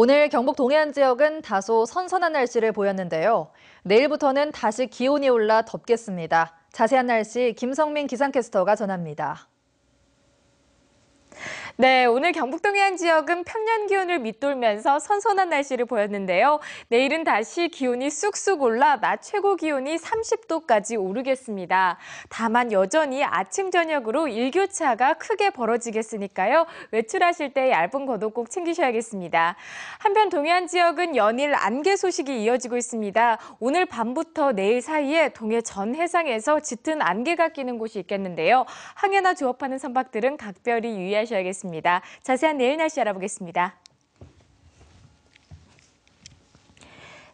오늘 경북 동해안 지역은 다소 선선한 날씨를 보였는데요. 내일부터는 다시 기온이 올라 덥겠습니다. 자세한 날씨 김성민 기상캐스터가 전합니다. 네, 오늘 경북 동해안 지역은 평년 기온을 밑돌면서 선선한 날씨를 보였는데요. 내일은 다시 기온이 쑥쑥 올라 낮 최고 기온이 30도까지 오르겠습니다. 다만 여전히 아침 저녁으로 일교차가 크게 벌어지겠으니까요. 외출하실 때 얇은 겉옷 꼭 챙기셔야겠습니다. 한편 동해안 지역은 연일 안개 소식이 이어지고 있습니다. 오늘 밤부터 내일 사이에 동해 전 해상에서 짙은 안개가 끼는 곳이 있겠는데요. 항해나 조업하는 선박들은 각별히 유의하셔야겠습니다. 있습니다. 자세한 내일 날씨 알아보겠습니다.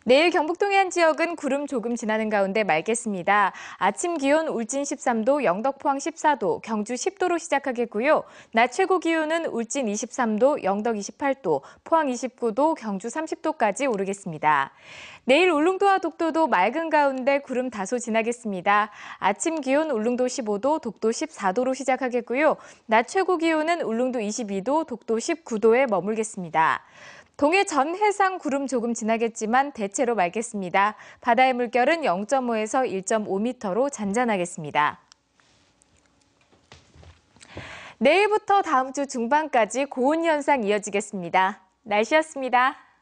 내일 경북동해안 지역은 구름 조금 지나는 가운데 맑겠습니다. 아침 기온 울진 13도, 영덕 포항 14도, 경주 10도로 시작하겠고요. 낮 최고 기온은 울진 23도, 영덕 28도, 포항 29도, 경주 30도까지 오르겠습니다. 내일 울릉도와 독도도 맑은 가운데 구름 다소 지나겠습니다. 아침 기온 울릉도 15도, 독도 14도로 시작하겠고요. 낮 최고 기온은 울릉도 22도, 독도 19도에 머물겠습니다. 동해 전 해상 구름 조금 지나겠지만 대체로 맑겠습니다. 바다의 물결은 0.5에서 1.5m로 잔잔하겠습니다. 내일부터 다음 주 중반까지 고온 현상 이어지겠습니다. 날씨였습니다.